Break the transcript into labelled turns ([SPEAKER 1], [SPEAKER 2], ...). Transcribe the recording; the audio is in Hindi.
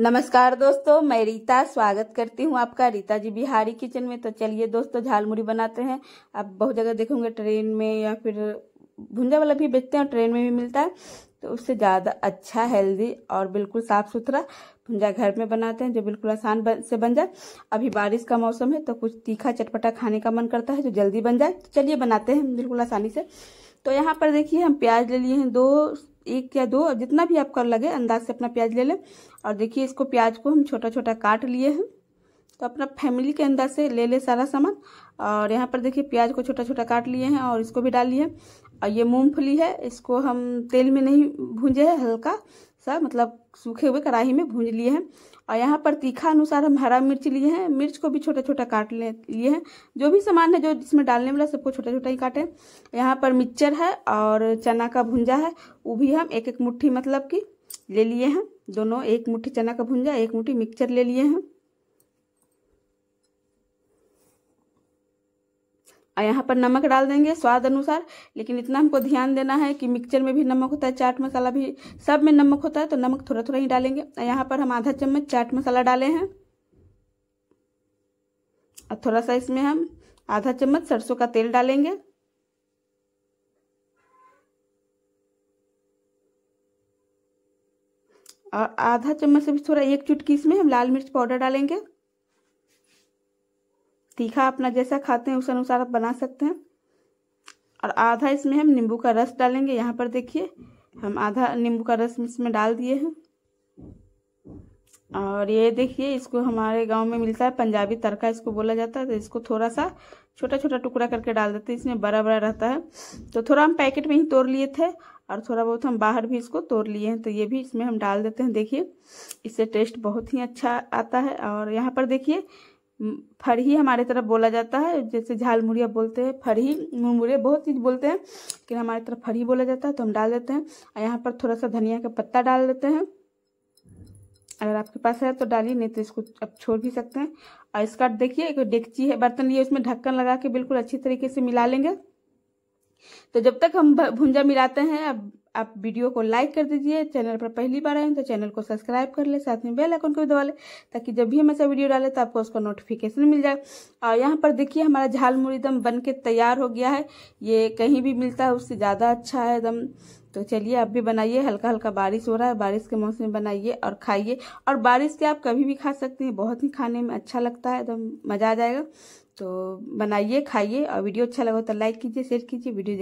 [SPEAKER 1] नमस्कार दोस्तों मैं रीता स्वागत करती हूँ आपका रीता जी बिहारी किचन में तो चलिए दोस्तों झालमुड़ी बनाते हैं आप बहुत जगह देखोगे ट्रेन में या फिर भुंजा वाला भी बेचते हैं ट्रेन में भी मिलता है तो उससे ज़्यादा अच्छा हेल्दी और बिल्कुल साफ सुथरा भुंजा घर में बनाते हैं जो बिल्कुल आसान से बन जाए अभी बारिश का मौसम है तो कुछ तीखा चटपटा खाने का मन करता है जो जल्दी बन जाए तो चलिए बनाते हैं बिल्कुल आसानी से तो यहाँ पर देखिए हम प्याज ले लिए हैं दो एक या दो और जितना भी आपका लगे अंदाज से अपना प्याज ले लें और देखिए इसको प्याज को हम छोटा छोटा काट लिए हैं तो अपना फैमिली के अंदाज से ले ले सारा सामान और यहाँ पर देखिए प्याज को छोटा छोटा काट लिए हैं और इसको भी डाल लिए और ये मूंगफली है इसको हम तेल में नहीं भूंजे हैं हल्का सा मतलब सूखे हुए कढ़ाई में भून लिए हैं और यहाँ पर तीखा अनुसार हम हरा मिर्च लिए हैं मिर्च को भी छोटा छोटा काट ले लिए हैं जो भी सामान है जो जिसमें डालने वाला सबको छोटा छोटा ही काटें यहाँ पर मिक्सचर है और चना का भुंजा है वो भी हम एक एक मुट्ठी मतलब कि ले लिए हैं दोनों एक मुट्ठी चना का भुंजा एक मुट्ठी मिक्सचर ले लिए हैं और यहाँ पर नमक डाल देंगे स्वाद अनुसार लेकिन इतना हमको ध्यान देना है कि मिक्सचर में भी नमक होता है चाट मसाला भी सब में नमक होता है तो नमक थोड़ा थोड़ा ही डालेंगे और यहाँ पर हम आधा चम्मच चाट मसाला डाले हैं और थोड़ा सा इसमें हम आधा चम्मच सरसों का तेल डालेंगे और आधा चम्मच से भी थोड़ा एक चुटकी इसमें हम लाल मिर्च पाउडर डालेंगे तीखा अपना जैसा खाते हैं उस अनुसार आप बना सकते हैं और आधा इसमें हम नींबू का रस डालेंगे यहाँ पर देखिए हम आधा नींबू का रस इसमें डाल दिए हैं और ये देखिए इसको हमारे गांव में मिलता है पंजाबी तड़का इसको बोला जाता है तो इसको थोड़ा सा छोटा छोटा टुकड़ा करके डाल देते हैं इसमें बड़ा बड़ा रहता है तो थोड़ा हम पैकेट में ही तोड़ लिए थे और थोड़ा बहुत हम बाहर भी इसको तोड़ लिए हैं तो ये भी इसमें हम डाल देते हैं देखिए इससे टेस्ट बहुत ही अच्छा आता है और यहाँ पर देखिए फरही हमारे तरफ बोला जाता है जैसे झाल मुड़िया बोलते हैं फरही मुड़मुड़िया बहुत चीज़ बोलते हैं लेकिन हमारे तरफ फरही बोला जाता है तो हम डाल देते हैं और यहाँ पर थोड़ा सा धनिया का पत्ता डाल देते हैं अगर आपके पास है तो डालिए नहीं तो इसको आप छोड़ भी सकते हैं और इसका देखिए एक डेगची है बर्तन लिए उसमें ढक्कन लगा के बिल्कुल अच्छी तरीके से मिला लेंगे तो जब तक हम भुंजा मिलाते हैं अब आप वीडियो को लाइक कर दीजिए चैनल पर पहली बार आए तो चैनल को सब्सक्राइब कर ले साथ में बेल आइकन को भी दबा लें ताकि जब भी हम ऐसा वीडियो डालें तो आपको उसका नोटिफिकेशन मिल जाए और यहाँ पर देखिए हमारा झाल मुड़ी एकदम बन के तैयार हो गया है ये कहीं भी मिलता है उससे ज़्यादा अच्छा है एकदम तो चलिए आप भी बनाइए हल्का हल्का बारिश हो रहा है बारिश के मौसम में बनाइए और खाइए और बारिश के आप कभी भी खा सकते हैं बहुत ही खाने में अच्छा लगता है एकदम मज़ा आ जाएगा तो बनाइए खाइए और वीडियो अच्छा लगा तो लाइक कीजिए शेयर कीजिए वीडियो